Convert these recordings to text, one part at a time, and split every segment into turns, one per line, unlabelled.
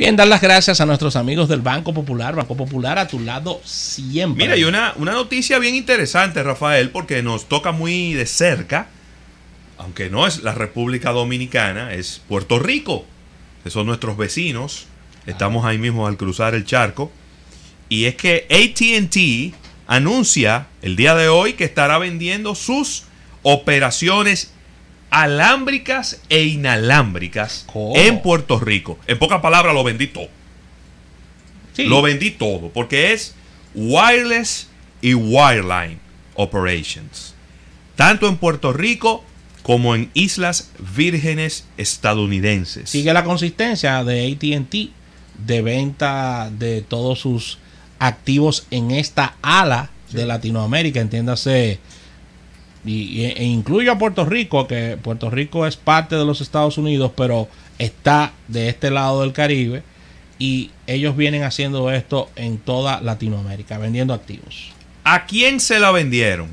Bien, dar las gracias a nuestros amigos del Banco Popular, Banco Popular a tu lado siempre. Mira, y una,
una noticia bien interesante, Rafael, porque nos toca muy de cerca, aunque no es la República Dominicana, es Puerto Rico, que son nuestros vecinos, estamos ahí mismo al cruzar el charco, y es que ATT anuncia el día de hoy que estará vendiendo sus operaciones alámbricas e inalámbricas en Puerto Rico. En pocas palabras, lo vendí todo. Lo vendí todo, porque es wireless y wireline operations, tanto en Puerto Rico como en Islas Vírgenes
estadounidenses. Sigue la consistencia de ATT de venta de todos sus activos en esta ala de Latinoamérica, entiéndase y, e incluyo a Puerto Rico, que Puerto Rico es parte de los Estados Unidos, pero está de este lado del Caribe, y ellos vienen haciendo esto en toda Latinoamérica, vendiendo activos.
¿A quién se la vendieron?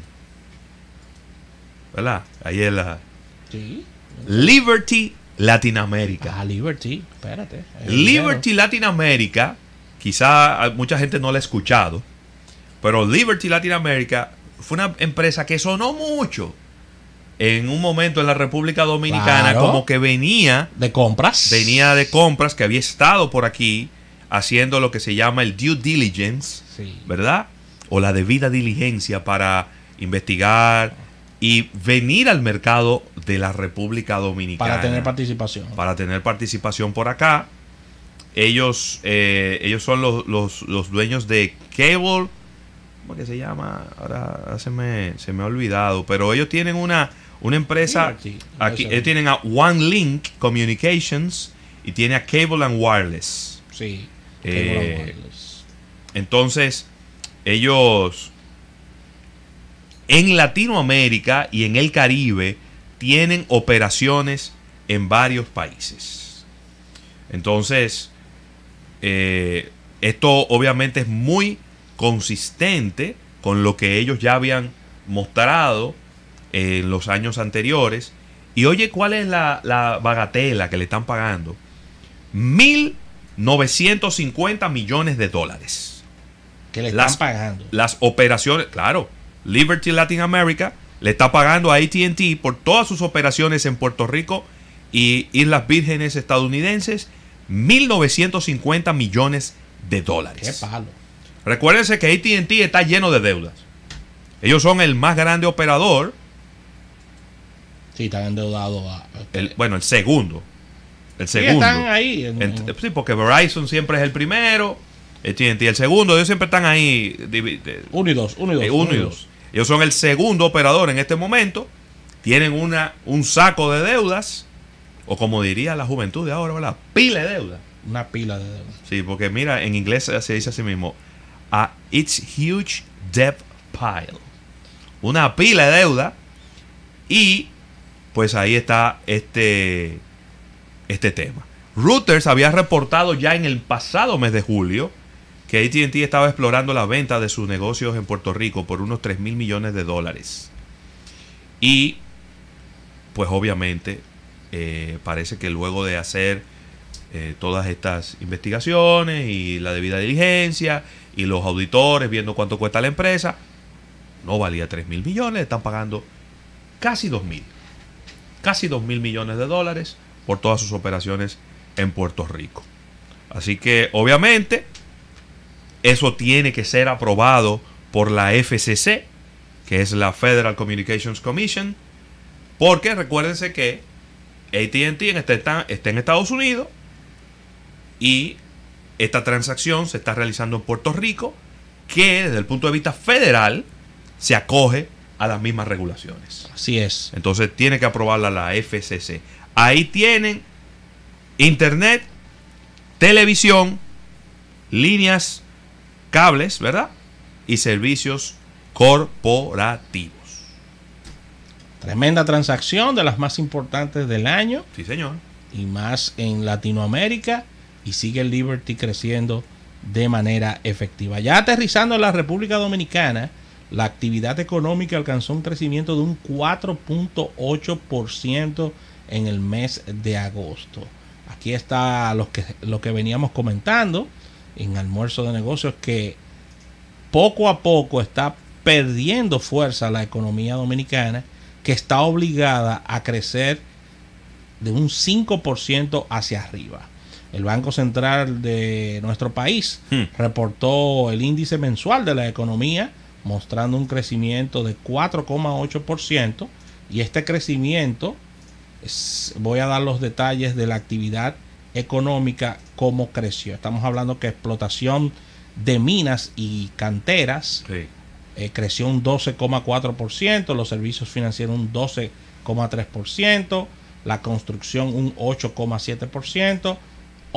¿Verdad? Ahí es la... Sí. Liberty Latinoamérica. Ah, Liberty,
espérate. Liberty
Latinoamérica, quizá mucha gente no la ha escuchado, pero Liberty Latinoamérica fue una empresa que sonó mucho en un momento en la República Dominicana como que venía de compras. Venía de compras, que había estado por aquí haciendo lo que se llama el due diligence, ¿verdad? O la debida diligencia para investigar y venir al mercado de la República Dominicana. Para tener participación. Para tener participación por acá. Ellos, eh, ellos son los dueños de Cable ¿Cómo que se llama? Ahora se me, ha olvidado. Pero ellos tienen una, una empresa. aquí, ellos tienen a One Link Communications y tienen a Cable and Wireless. Sí. Eh, Wireless. Entonces, ellos en Latinoamérica y en el Caribe tienen operaciones en varios países. Entonces, eh, esto obviamente es muy consistente con lo que ellos ya habían mostrado en los años anteriores. Y oye, ¿cuál es la, bagatela que le están pagando? 1.950 millones de dólares. Que le están pagando. Las operaciones, claro, Liberty Latin America le está pagando a ATT por todas sus operaciones en Puerto Rico y Islas Vírgenes estadounidenses 1.950 millones de dólares. Qué palo. Recuérdense que ATT está lleno de deudas. Ellos son el más grande operador. Sí, están endeudados a... bueno, el segundo. El segundo. Sí, están ahí. sí, porque Verizon siempre es el primero. ATT el segundo. Ellos siempre están ahí. Unidos, Unidos, eh, Ellos son el segundo operador en este momento. Tienen una, un saco de deudas. O como diría la juventud de ahora, ¿verdad? Pila de deudas. Una pila de deudas. Sí, porque mira, en inglés se dice así mismo a It's Huge Debt Pile. Una pila de deuda. Y pues ahí está este, este tema. Reuters había reportado ya en el pasado mes de julio que ATT estaba explorando la venta de sus negocios en Puerto Rico por unos 3 mil millones de dólares. Y pues obviamente eh, parece que luego de hacer eh, todas estas investigaciones y la debida diligencia y los auditores viendo cuánto cuesta la empresa. No valía 3 mil millones, están pagando casi 2 mil, casi 2 mil millones de dólares por todas sus operaciones en Puerto Rico. Así que obviamente eso tiene que ser aprobado por la FCC, que es la Federal Communications Commission, porque recuérdense que ATT este, está en Estados Unidos y esta transacción se está realizando en Puerto Rico, que desde el punto de vista federal se acoge a las mismas regulaciones. Así es. Entonces tiene que aprobarla la FCC. Ahí tienen internet, televisión, líneas, cables, ¿verdad? Y servicios corporativos.
Tremenda transacción de las más importantes del año. Sí, señor. Y más en Latinoamérica y sigue el Liberty creciendo de manera efectiva. Ya aterrizando en la República Dominicana, la actividad económica alcanzó un crecimiento de un 4.8% en el mes de agosto. Aquí está lo que, lo que veníamos comentando en almuerzo de negocios que poco a poco está perdiendo fuerza la economía dominicana que está obligada a crecer de un 5% hacia arriba el Banco Central de nuestro país hmm. reportó el índice mensual de la economía mostrando un crecimiento de 4,8% y este crecimiento, voy a dar los detalles de la actividad económica, cómo creció. Estamos hablando que explotación de minas y canteras eh, creció un 12,4%, los servicios financieros un 12,3%, la construcción un 8,7%,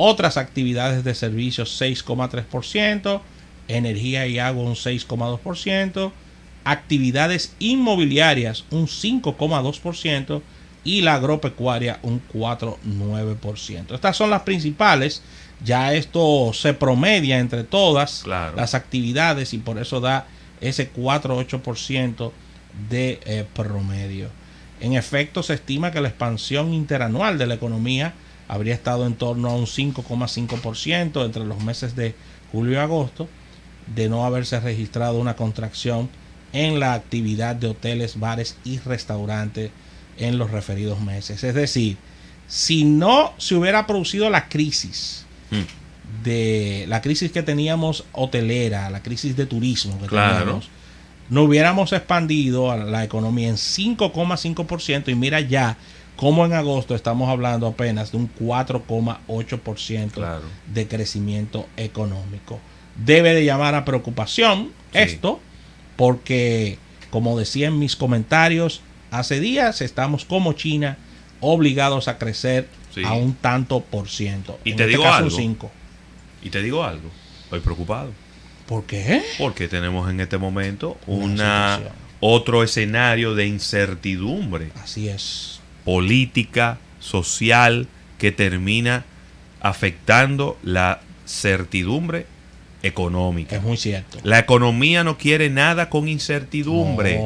otras actividades de servicios 6,3%, energía y agua un 6,2%, actividades inmobiliarias un 5,2% y la agropecuaria un 4,9%. Estas son las principales. Ya esto se promedia entre todas las actividades y por eso da ese 4,8% de eh, promedio. En efecto, se estima que la expansión interanual de la economía habría estado en torno a un 5,5% entre los meses de julio y agosto, de no haberse registrado una contracción en la actividad de hoteles, bares y restaurantes en los referidos meses. Es decir, si no se hubiera producido la crisis hmm. de la crisis que teníamos hotelera, la crisis de turismo que no hubiéramos expandido la economía en 5,5% y mira ya como en agosto estamos hablando apenas de un 4,8% de crecimiento económico. Debe de llamar a preocupación esto, porque como decía en mis comentarios, hace días estamos como China obligados a crecer a un tanto por ciento. Y te este digo algo.
Y te digo algo, estoy preocupado. ¿Por qué? Porque tenemos en este momento una otro escenario de incertidumbre. Así es política, social, que termina afectando la certidumbre económica. Es muy cierto. La economía no quiere nada con incertidumbre.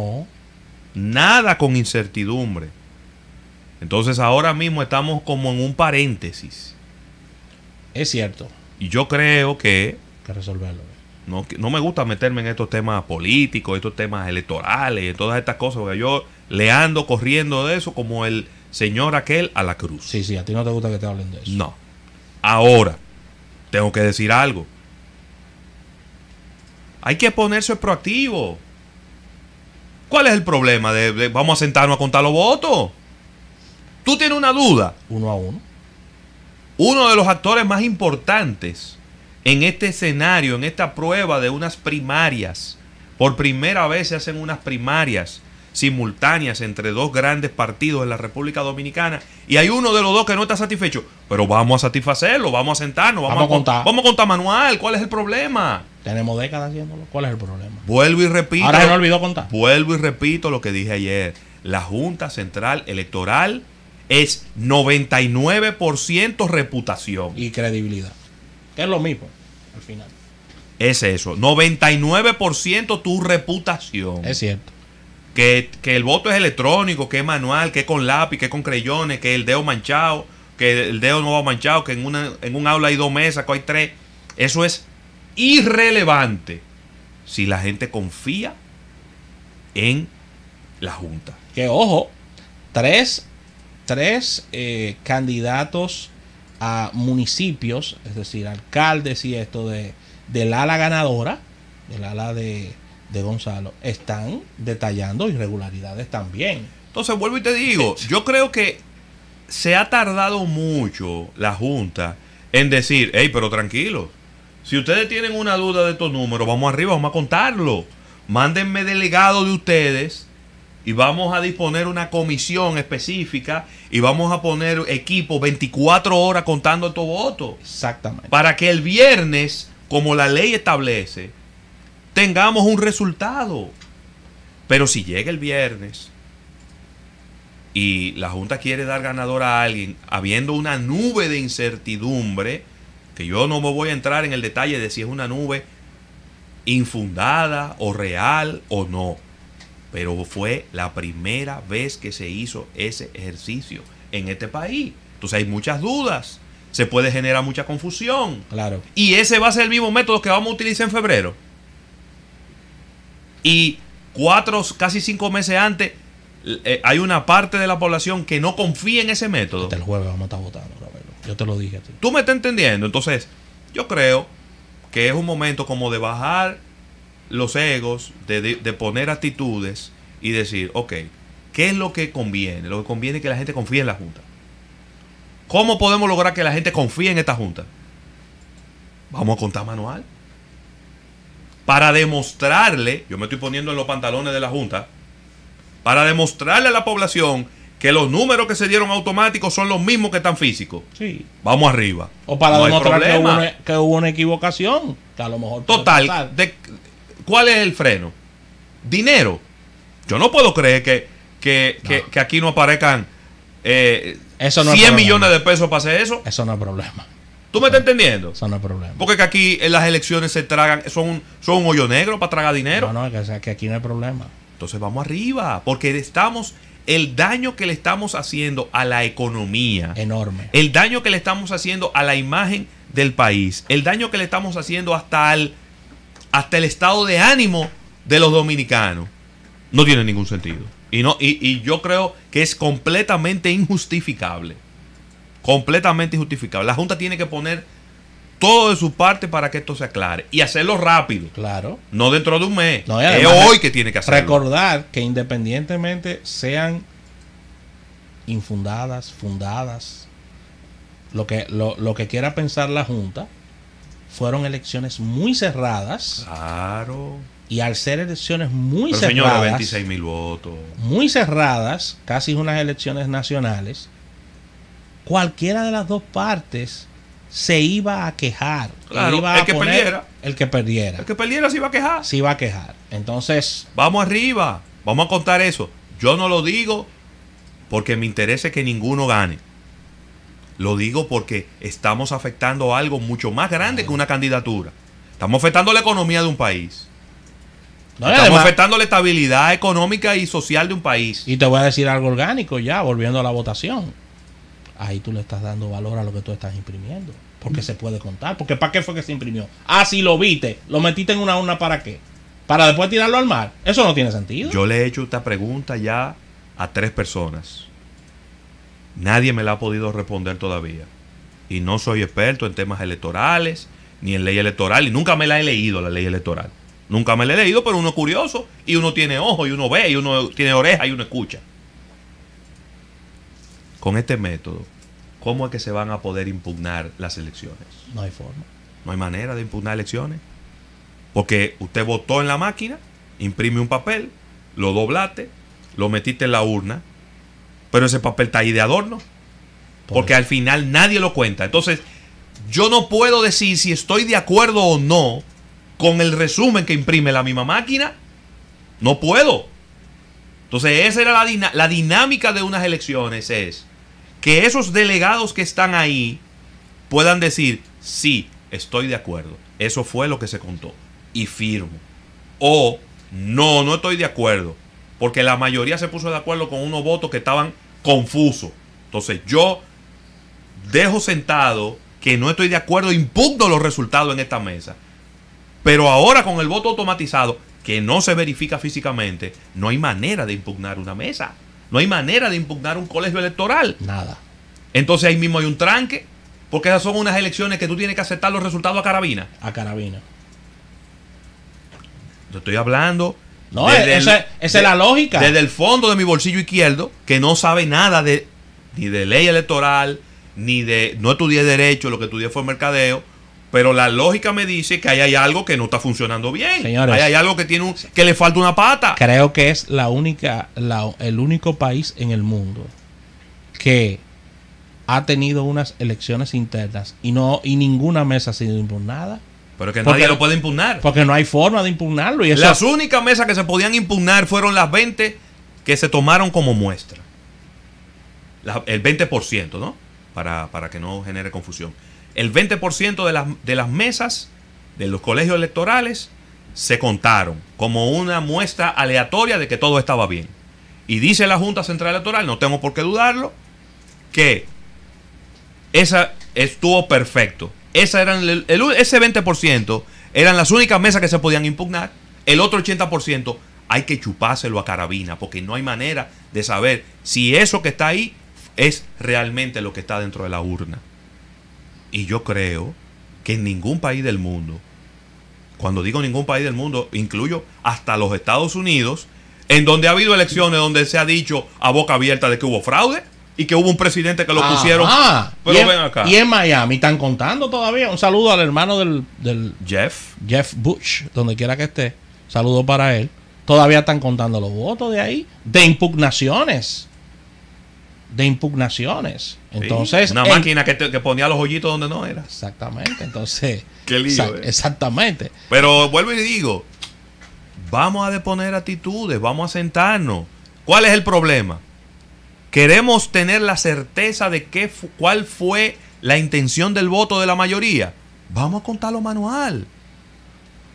Nada con incertidumbre. Entonces ahora mismo estamos como en un paréntesis. Es cierto. Y yo creo que... Que resolverlo. No, no me gusta meterme en estos temas políticos, estos temas electorales, todas estas cosas, porque yo leando, corriendo de eso, como el señor aquel a la cruz. Sí, sí, a ti no te gusta que te hablen de eso. No. Ahora, tengo que decir algo. Hay que ponerse proactivo. ¿Cuál es el problema vamos a sentarnos a contar los votos? ¿Tú tienes una duda? Uno a uno. Uno de los actores más importantes en este escenario, en esta prueba de unas primarias. Por primera vez se hacen unas primarias simultáneas entre dos grandes partidos en la República Dominicana y hay uno de los dos que no está satisfecho, pero vamos a satisfacerlo, vamos a sentarnos, vamos, a contar. Vamos a contar manual, ¿cuál es el problema?
Tenemos décadas haciéndolo, ¿cuál es el problema?
Vuelvo y repito. Ahora contar. Vuelvo y repito lo que dije ayer. La Junta Central Electoral es 99% reputación. Y credibilidad. es lo mismo, al final. Es eso, 99% tu reputación. Es cierto que, el voto es electrónico, que es manual, que es con lápiz, que es con creyones, que el dedo manchado, que el dedo no va manchado, que en, una, en un aula hay dos mesas, que hay tres. Eso es irrelevante si la gente confía en
la Junta. Que ojo, tres, eh, candidatos a municipios, es decir, alcaldes y esto de, del ala ganadora, del ala de de Gonzalo están detallando irregularidades
también. Entonces vuelvo y te digo, yo creo que se ha tardado mucho la Junta en decir, hey, pero tranquilo, si ustedes tienen una duda de estos números, vamos arriba, vamos a contarlo. Mándenme delegado de ustedes y vamos a disponer una comisión específica y vamos a poner equipo 24 horas contando estos votos. Exactamente. Para que el viernes, como la ley establece, tengamos un resultado. Pero si llega el viernes y la Junta quiere dar ganador a alguien, habiendo una nube de incertidumbre, que yo no me voy a entrar en el detalle de si es una nube infundada o real o no, pero fue la primera vez que se hizo ese ejercicio en este país. Entonces hay muchas dudas, se puede generar mucha confusión. Claro. Y ese va a ser el mismo método que vamos a utilizar en febrero. Y cuatro, casi cinco meses antes, eh, hay una parte de la población que no confía en ese método. Hasta el jueves vamos a estar votando, Yo te lo dije a Tú me estás entendiendo. Entonces, yo creo que es un momento como de bajar los egos, de, de poner actitudes y decir, ok, ¿qué es lo que conviene? Lo que conviene es que la gente confíe en la Junta. ¿Cómo podemos lograr que la gente confíe en esta Junta? Vamos a contar manual para demostrarle, yo me estoy poniendo en los pantalones de la Junta, para demostrarle a la población que los números que se dieron automáticos son los mismos que están físicos. Sí. Vamos arriba. O para demostrar que
hubo, una, equivocación,
que a lo mejor... Total, ¿cuál es el freno? Dinero. Yo no puedo creer que, aquí no aparezcan eh, 100 millones de pesos para hacer eso. Eso no es problema. ¿Tú me estás entendiendo? Eso no es problema. Porque que aquí en eh, las elecciones se tragan, son un, son hoyo negro para tragar dinero. No, no, que, aquí no hay problema. Entonces vamos arriba, porque estamos, el daño que le estamos haciendo a la economía. Enorme. El daño que le estamos haciendo a la imagen del país. El daño que le estamos haciendo hasta el, hasta el estado de ánimo de los dominicanos. No tiene ningún sentido. Y, no, y, y yo creo que es completamente injustificable. Completamente injustificable. La Junta tiene que poner todo de su parte para que esto se aclare y hacerlo rápido. Claro. No dentro de un mes. No, es hoy que tiene que hacerlo.
Recordar que independientemente sean infundadas, fundadas, lo que, lo, que quiera pensar la Junta, fueron elecciones muy cerradas. Claro. Y al ser elecciones muy cerradas.
Señora, votos.
Muy cerradas, casi unas elecciones nacionales, cualquiera de las dos partes se iba a quejar. el que perdiera. El que perdiera.
El que perdiera se iba a quejar. Se iba a quejar. Entonces. Vamos arriba. Vamos a contar eso. Yo no lo digo porque me interese que ninguno gane. Lo digo porque estamos afectando algo mucho más grande que una candidatura. Estamos afectando la economía de un país. Estamos afectando la estabilidad económica y social de un
país. Y te voy a decir algo orgánico ya, volviendo a la votación
ahí tú le estás
dando valor a lo que tú estás imprimiendo. Porque se puede contar. Porque ¿para qué fue que se imprimió? Ah, si lo viste, lo
metiste en una urna para qué? Para después tirarlo al mar. Eso no tiene sentido. Yo le he hecho esta pregunta ya a tres personas. Nadie me la ha podido responder todavía. Y no soy experto en temas electorales, ni en ley electoral, y nunca me la he leído la ley electoral. Nunca me la he leído, pero uno es curioso, y uno tiene ojo, y uno ve, y uno tiene oreja, y uno escucha con este método, ¿cómo es que se van a poder impugnar las elecciones? No hay forma. No hay manera de impugnar elecciones. Porque usted votó en la máquina, imprime un papel, lo doblaste, lo metiste en la urna, pero ese papel está ahí de adorno. porque al final nadie lo cuenta. Entonces, yo no puedo decir si estoy de acuerdo o no con el resumen que imprime la misma máquina. No puedo. Entonces, esa era la, la dinámica de unas elecciones. Es que esos delegados que están ahí puedan decir, sí, estoy de acuerdo, eso fue lo que se contó y firmo. O no, no estoy de acuerdo, porque la mayoría se puso de acuerdo con unos votos que estaban confusos. Entonces yo dejo sentado que no estoy de acuerdo, impugno los resultados en esta mesa. Pero ahora con el voto automatizado, que no se verifica físicamente, no hay manera de impugnar una mesa. No hay manera de impugnar un colegio electoral. Nada. Entonces ahí mismo hay un tranque, porque esas son unas elecciones que tú tienes que aceptar los resultados a carabina. A carabina. Yo estoy hablando. No, esa, es la lógica. Desde el fondo de mi bolsillo izquierdo, que no sabe nada de ni de ley electoral, ni de. No estudié derecho, lo que estudié fue mercadeo pero la lógica me dice que ahí hay algo que no está funcionando bien. hay algo que tiene
que le falta una pata. Creo que es la única, el único país en el mundo que ha tenido unas elecciones internas y no y ninguna mesa ha sido impugnada.
Pero que nadie lo puede impugnar. Porque no hay forma de impugnarlo. Las únicas mesas que se podían impugnar fueron las 20 que se tomaron como muestra. el 20%, ¿no? Para, para que no genere confusión el 20% de las, de las mesas de los colegios electorales se contaron como una muestra aleatoria de que todo estaba bien. Y dice la Junta Central Electoral, no tengo por qué dudarlo, que esa estuvo perfecto. Esa eran el, ese 20% eran las únicas mesas que se podían impugnar. El otro 80% hay que chupárselo a carabina, porque no hay manera de saber si eso que está ahí es realmente lo que está dentro de la urna. Y yo creo que en ningún país del mundo, cuando digo ningún país del mundo, incluyo hasta los Estados Unidos, en donde ha habido elecciones donde se ha dicho a boca abierta de que hubo fraude y que hubo un presidente que lo pusieron. y en, Y en
Miami están contando todavía. Un saludo al hermano del, del Jeff. Jeff Bush, donde quiera que esté. Saludo para él. Todavía están contando los votos de ahí, de impugnaciones de impugnaciones. Entonces, una máquina
que, ponía los hoyitos donde no era. Exactamente. Entonces, eh. Exactamente. Pero vuelvo y digo, vamos a deponer actitudes, vamos a sentarnos. ¿Cuál es el problema? Queremos tener la certeza de cuál fue la intención del voto de la mayoría. Vamos a contarlo manual.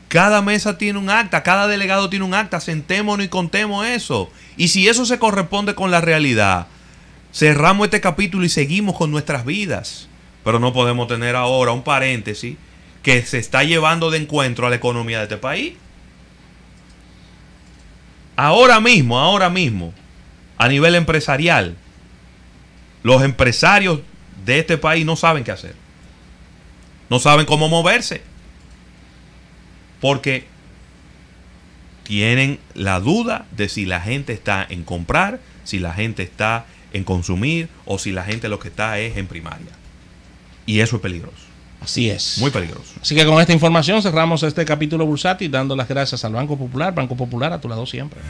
Cada mesa tiene un acta, cada delegado tiene un acta, sentémonos y contemos eso. Y si eso se corresponde con la realidad, Cerramos este capítulo y seguimos con nuestras vidas. Pero no podemos tener ahora un paréntesis que se está llevando de encuentro a la economía de este país. Ahora mismo, ahora mismo, a nivel empresarial, los empresarios de este país no saben qué hacer. No saben cómo moverse. Porque tienen la duda de si la gente está en comprar, si la gente está en en consumir o si la gente lo que está es en primaria. Y eso es peligroso. Así es. Muy peligroso. Así
que con esta información cerramos este capítulo Bursati dando las gracias al Banco Popular, Banco Popular a tu lado siempre.